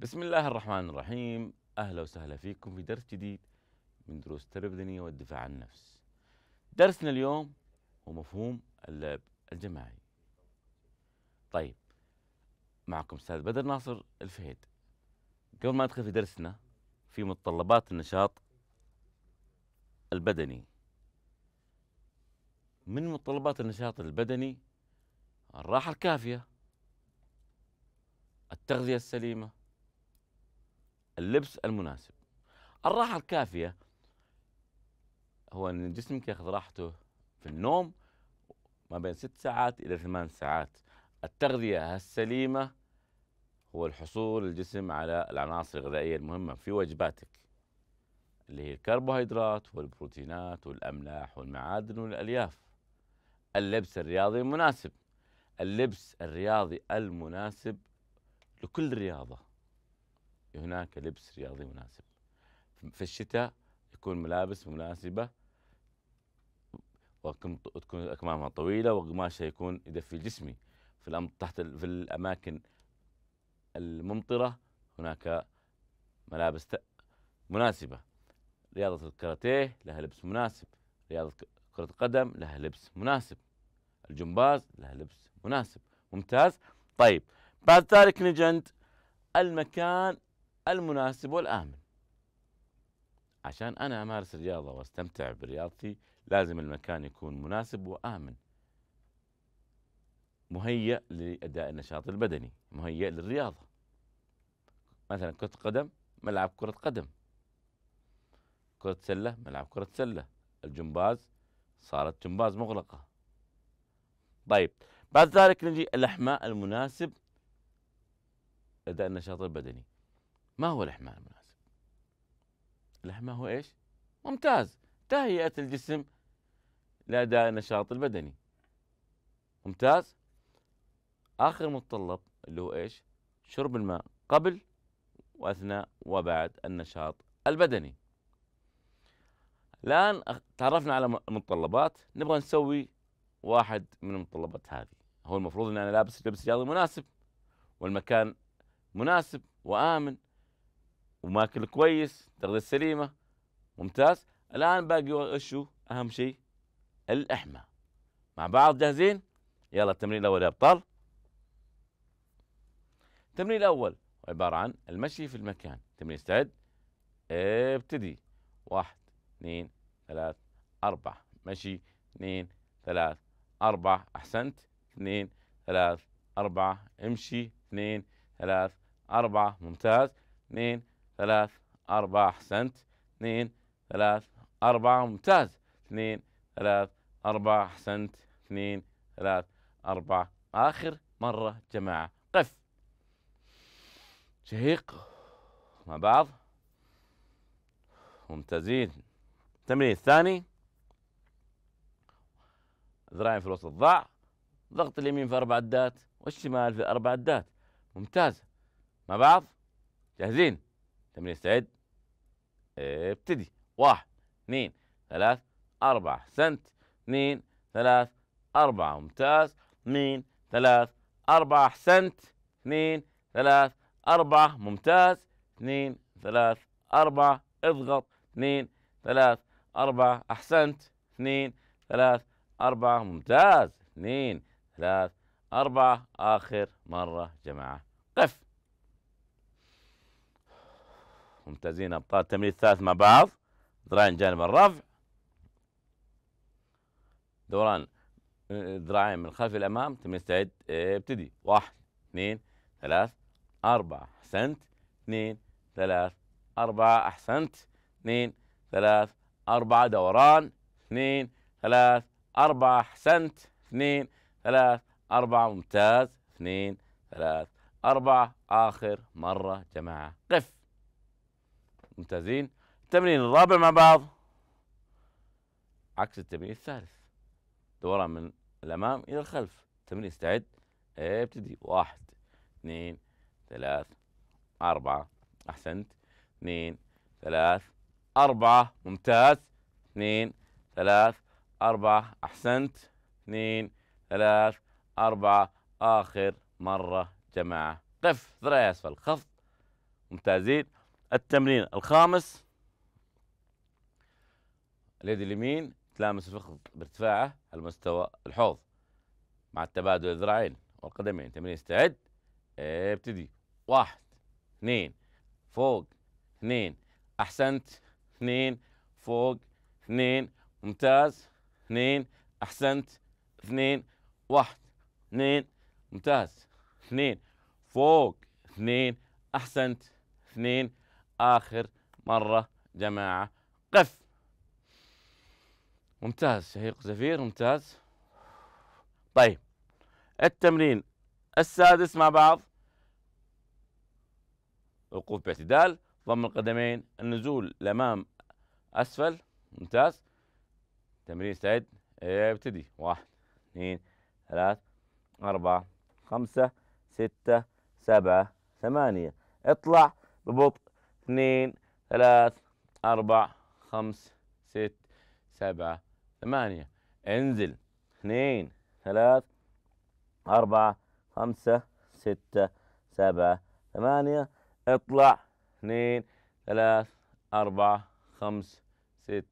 بسم الله الرحمن الرحيم أهلا وسهلا فيكم في درس جديد من دروس التربية البدنية والدفاع عن النفس درسنا اليوم هو مفهوم اللعب الجماعي طيب معكم أستاذ بدر ناصر الفهيد قبل ما ندخل في درسنا في متطلبات النشاط البدني من متطلبات النشاط البدني الراحة الكافية التغذية السليمة اللبس المناسب الراحة الكافية هو أن جسمك يأخذ راحته في النوم ما بين ست ساعات إلى ثمان ساعات التغذية السليمة هو الحصول الجسم على العناصر الغذائية المهمة في وجباتك اللي هي الكربوهيدرات والبروتينات والأملاح والمعادن والألياف اللبس الرياضي المناسب اللبس الرياضي المناسب لكل رياضة هناك لبس رياضي مناسب في الشتاء يكون ملابس مناسبة وتكون أكمامها طويلة وقماشها يكون يدفي جسمي في الأم... تحت في الأماكن الممطرة هناك ملابس مناسبة رياضة الكاراتيه لها لبس مناسب رياضة كرة القدم لها لبس مناسب الجمباز لها لبس مناسب ممتاز طيب بعد ذلك نجي المكان المناسب والآمن عشان أنا أمارس الرياضة وأستمتع برياضتي لازم المكان يكون مناسب وآمن مهيأ لأداء النشاط البدني مهيأ للرياضة مثلا كرة قدم ملعب كرة قدم كرة سلة ملعب كرة سلة الجمباز صارت جمباز مغلقة طيب بعد ذلك نجي الأحماء المناسب أداء النشاط البدني ما هو الإحماء المناسب؟ الإحماء هو إيش؟ ممتاز تهيئة الجسم لأداء النشاط البدني ممتاز آخر متطلب اللي هو إيش؟ شرب الماء قبل وأثناء وبعد النشاط البدني الآن تعرفنا على المتطلبات نبغى نسوي واحد من المتطلبات هذه هو المفروض أن أنا لابس لبس رياضي مناسب والمكان مناسب وآمن وماكل كويس تغذية سليمة ممتاز الآن باقي شو أهم شيء اللحمة مع بعض جاهزين يلا التمرين الأول يا أبطال التمرين الأول عبارة عن المشي في المكان تمرين استعد ابتدي واحد اثنين ثلاث أربعة مشي اثنين ثلاث أربعة أحسنت اثنين ثلاث أربعة امشي اثنين ثلاث أربعة ممتاز اثنين ثلاث أربعة أحسنت اثنين ثلاث أربعة ممتاز اثنين ثلاث أربعة أحسنت اثنين ثلاث أربعة آخر مرة جماعة قف شهيق مع بعض ممتازين التمرين الثاني ذراعين في الوسط ضع ضغط اليمين في أربع عدات والشمال في أربع عدات ممتاز مع بعض جاهزين تمرين استعد إيه، ابتدي واحد اثنين ثلاث أربعة سنت اثنين ثلاث أربعة ممتاز اثنين ثلاث أربعة أحسنت اثنين ثلاث أربعة ممتاز اثنين ثلاث أربعة اضغط اثنين ثلاث أربعة أحسنت اثنين ثلاث أربعة ممتاز اثنين ثلاث أربعة آخر مرة جماعة قف ممتازين ابطال التمرين الثالث مع بعض ذراعين جانب الرفع دوران ذراعين من الخلف الامام تمرين استعد ابتدي إيه، واحد اثنين ثلاث أربعة أحسنت اثنين ثلاث أربعة أحسنت اثنين ثلاث أربعة دوران اثنين ثلاث أربعة أحسنت اثنين ثلاث أربعة ممتاز اثنين ثلاث أربعة آخر مرة جماعة قف ممتازين التمرين الرابع مع بعض عكس التمرين الثالث دوران من الأمام إلى الخلف التمرين استعد ابتدي واحد اثنين ثلاث أربعة أحسنت اثنين ثلاث أربعة ممتاز اثنين ثلاث أربعة أحسنت اثنين ثلاث أربعة آخر مرة جماعة قف ذراعي أسفل خفض ممتازين التمرين الخامس اليد اليمين تلامس الفخذ بارتفاعه على مستوى الحوض مع التبادل الذراعين والقدمين تمرين استعد ابتدي واحد اثنين فوق اثنين احسنت اثنين فوق اثنين ممتاز اثنين احسنت اثنين واحد اثنين ممتاز اثنين فوق اثنين احسنت اثنين آخر مرة جماعة قف ممتاز شهيق زفير ممتاز طيب التمرين السادس مع بعض وقوف باعتدال ضم القدمين النزول لأمام أسفل ممتاز تمرين سعيد ابتدي واحد اثنين ثلاث أربعة خمسة ستة سبعة ثمانية اطلع ببطء اثنين ثلاث أربع خمس ست سبعة ثمانية انزل اثنين ثلاث أربعة خمسة ستة سبعة ثمانية اطلع اثنين ثلاث أربعة خمس ست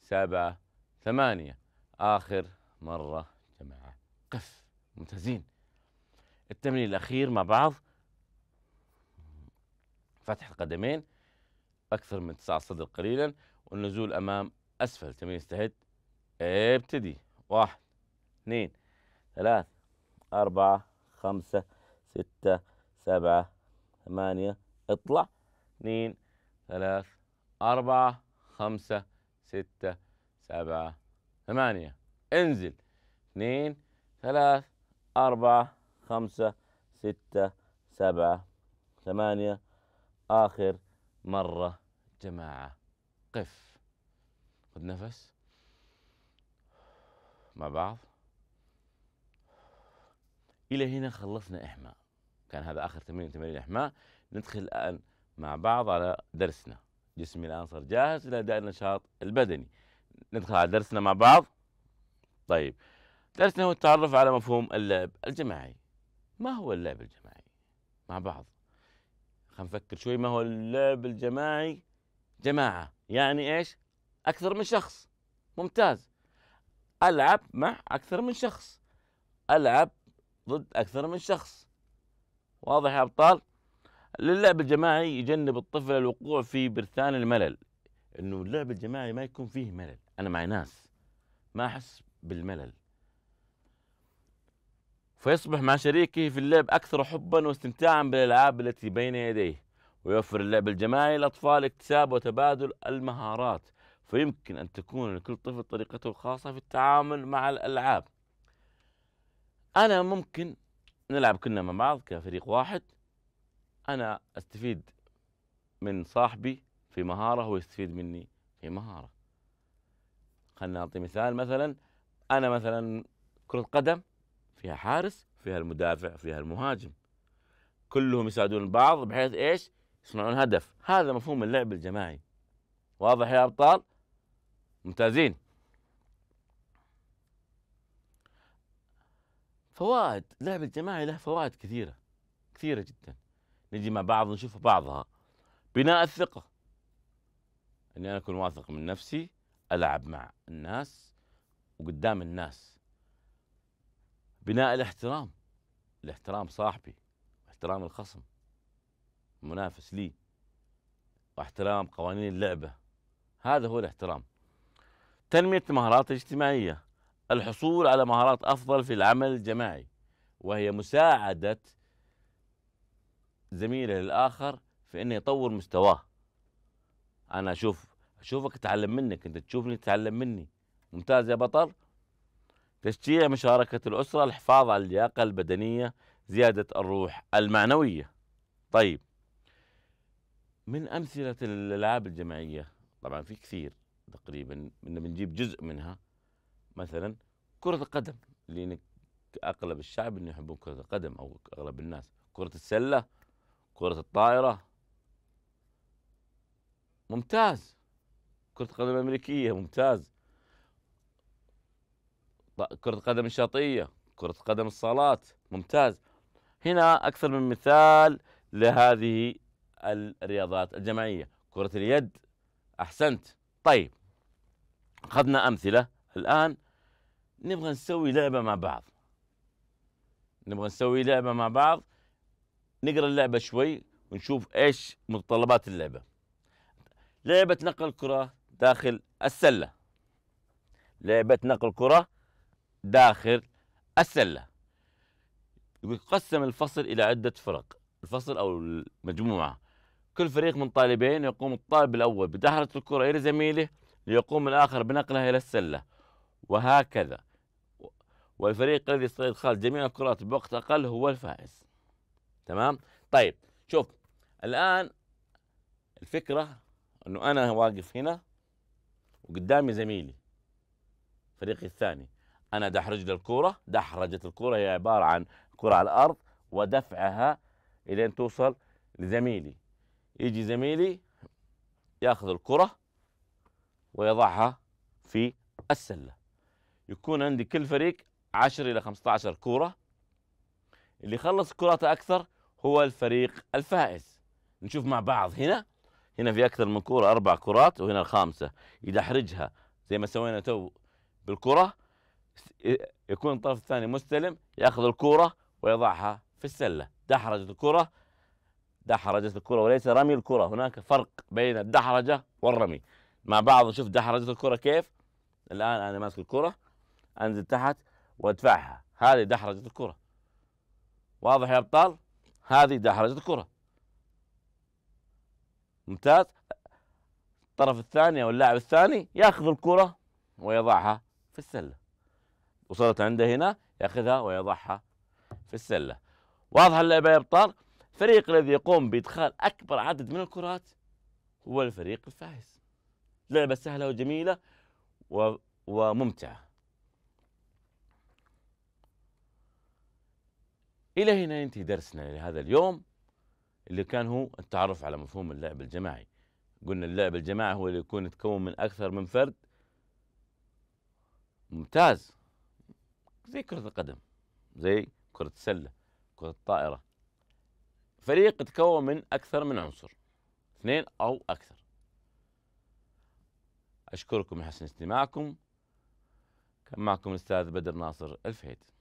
سبعة ثمانية آخر مرة جماعة قف ممتازين التمرين الأخير مع بعض فتح القدمين أكثر من اتساع الصدر قليلا والنزول أمام أسفل تمرين استهد ابتدي واحد اثنين ثلاث أربعة خمسة ستة سبعة ثمانية اطلع اثنين ثلاث أربعة خمسة ستة سبعة ثمانية انزل اثنين ثلاث أربعة خمسة ستة سبعة ثمانية آخر مرة جماعة قف خذ نفس مع بعض إلى هنا خلصنا إحماء كان هذا آخر تمرين من تمارين الإحماء ندخل الآن مع بعض على درسنا جسمي الآن صار جاهز لأداء النشاط البدني ندخل على درسنا مع بعض طيب درسنا هو التعرف على مفهوم اللعب الجماعي ما هو اللعب الجماعي مع بعض خلينا نفكر شوي ما هو اللعب الجماعي جماعة يعني ايش اكثر من شخص ممتاز العب مع اكثر من شخص العب ضد اكثر من شخص واضح يا ابطال اللعب الجماعي يجنب الطفل الوقوع في برثان الملل انه اللعب الجماعي ما يكون فيه ملل انا مع ناس ما احس بالملل فيصبح مع شريكه في اللعب أكثر حبا واستمتاعا بالألعاب التي بين يديه ويوفر اللعب الجماعي للأطفال اكتساب وتبادل المهارات فيمكن أن تكون لكل طفل طريقته الخاصة في التعامل مع الألعاب أنا ممكن نلعب كلنا مع بعض كفريق واحد أنا أستفيد من صاحبي في مهارة هو يستفيد مني في مهارة خلنا نعطي مثال مثلا أنا مثلا كرة قدم فيها حارس فيها المدافع فيها المهاجم كلهم يساعدون بعض بحيث ايش يصنعون هدف هذا مفهوم اللعب الجماعي واضح يا ابطال ممتازين فوائد اللعب الجماعي له فوائد كثيره كثيره جدا نجي مع بعض نشوف بعضها بناء الثقه اني انا اكون واثق من نفسي العب مع الناس وقدام الناس بناء الاحترام الاحترام صاحبي احترام الخصم منافس لي واحترام قوانين اللعبة هذا هو الاحترام تنمية مهارات الاجتماعية الحصول على مهارات أفضل في العمل الجماعي وهي مساعدة زميله للآخر في أنه يطور مستواه أنا أشوف أشوفك أتعلم منك أنت تشوفني تتعلم مني ممتاز يا بطل تشجيع مشاركة الأسرة الحفاظ على اللياقة البدنية زيادة الروح المعنوية طيب من أمثلة الألعاب الجماعية طبعا في كثير تقريبا بنجيب جزء منها مثلا كرة القدم اللي أغلب الشعب إنه يحبون كرة القدم أو أغلب الناس كرة السلة كرة الطائرة ممتاز كرة القدم الأمريكية ممتاز كرة قدم الشاطئية كرة قدم الصالات ممتاز هنا أكثر من مثال لهذه الرياضات الجماعية كرة اليد أحسنت طيب أخذنا أمثلة الآن نبغى نسوي لعبة مع بعض نبغى نسوي لعبة مع بعض نقرأ اللعبة شوي ونشوف إيش متطلبات اللعبة لعبة نقل كرة داخل السلة لعبة نقل كرة داخل السلة يقسم الفصل إلى عدة فرق الفصل أو المجموعة كل فريق من طالبين يقوم الطالب الأول بدحرة الكرة إلى زميله ليقوم الآخر بنقلها إلى السلة وهكذا والفريق الذي يستطيع إدخال جميع الكرات بوقت أقل هو الفائز تمام طيب شوف الآن الفكرة أنه أنا واقف هنا وقدامي زميلي فريقي الثاني انا دحرج للكوره دحرجت الكوره هي عباره عن كره على الارض ودفعها الين توصل لزميلي يجي زميلي ياخذ الكره ويضعها في السله يكون عندي كل فريق 10 الى 15 كوره اللي يخلص كراته اكثر هو الفريق الفائز نشوف مع بعض هنا هنا في اكثر من كوره اربع كرات وهنا الخامسه يدحرجها زي ما سوينا تو بالكره يكون الطرف الثاني مستلم ياخذ الكره ويضعها في السله دحرجه الكره دحرجه الكره وليس رمي الكره هناك فرق بين الدحرجه والرمي مع بعض نشوف دحرجه الكره كيف الان انا ماسك الكره انزل تحت وادفعها هذه دحرجه الكره واضح يا ابطال هذه دحرجه الكره ممتاز الطرف الثاني او اللاعب الثاني ياخذ الكره ويضعها في السله وصلت عنده هنا ياخذها ويضعها في السله واضحه اللعبه يا ابطال الفريق الذي يقوم بادخال اكبر عدد من الكرات هو الفريق الفائز لعبه سهله وجميله و... وممتعه الى هنا ينتهي درسنا لهذا اليوم اللي كان هو التعرف على مفهوم اللعب الجماعي قلنا اللعب الجماعي هو اللي يكون يتكون من اكثر من فرد ممتاز زي كرة القدم زي كرة السلة كرة الطائرة فريق يتكون من أكثر من عنصر اثنين أو أكثر أشكركم لحسن استماعكم كان معكم الأستاذ بدر ناصر الفهيد